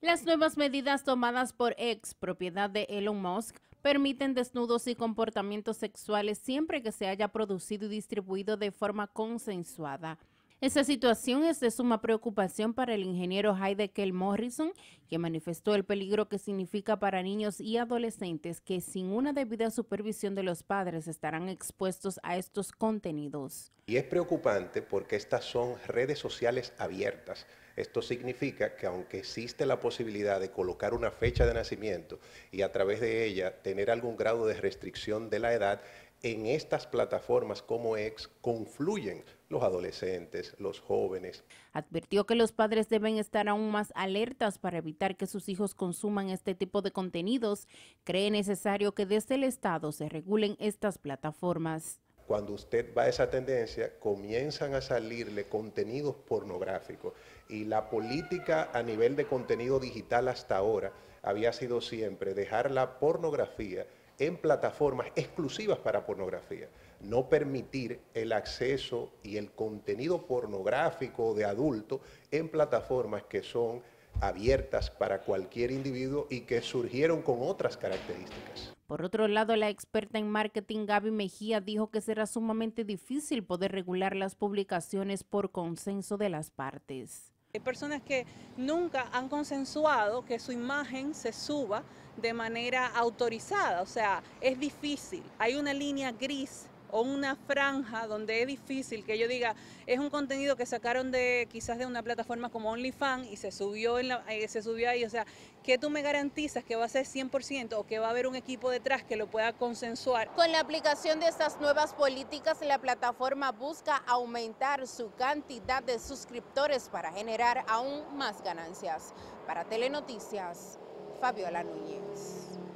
Las nuevas medidas tomadas por ex propiedad de Elon Musk permiten desnudos y comportamientos sexuales siempre que se haya producido y distribuido de forma consensuada. Esa situación es de suma preocupación para el ingeniero Heidekel Morrison, que manifestó el peligro que significa para niños y adolescentes que sin una debida supervisión de los padres estarán expuestos a estos contenidos. Y es preocupante porque estas son redes sociales abiertas. Esto significa que aunque existe la posibilidad de colocar una fecha de nacimiento y a través de ella tener algún grado de restricción de la edad, en estas plataformas como ex confluyen los adolescentes, los jóvenes. Advirtió que los padres deben estar aún más alertas para evitar que sus hijos consuman este tipo de contenidos. Cree necesario que desde el Estado se regulen estas plataformas. Cuando usted va a esa tendencia, comienzan a salirle contenidos pornográficos. Y la política a nivel de contenido digital hasta ahora había sido siempre dejar la pornografía en plataformas exclusivas para pornografía. No permitir el acceso y el contenido pornográfico de adulto en plataformas que son abiertas para cualquier individuo y que surgieron con otras características. Por otro lado, la experta en marketing Gaby Mejía dijo que será sumamente difícil poder regular las publicaciones por consenso de las partes. Hay personas que nunca han consensuado que su imagen se suba de manera autorizada, o sea, es difícil. Hay una línea gris o una franja donde es difícil que yo diga, es un contenido que sacaron de quizás de una plataforma como OnlyFans y se subió, eh, se subió ahí, o sea, ¿qué tú me garantizas que va a ser 100% o que va a haber un equipo detrás que lo pueda consensuar? Con la aplicación de estas nuevas políticas, la plataforma busca aumentar su cantidad de suscriptores para generar aún más ganancias. Para Telenoticias, Fabiola Núñez.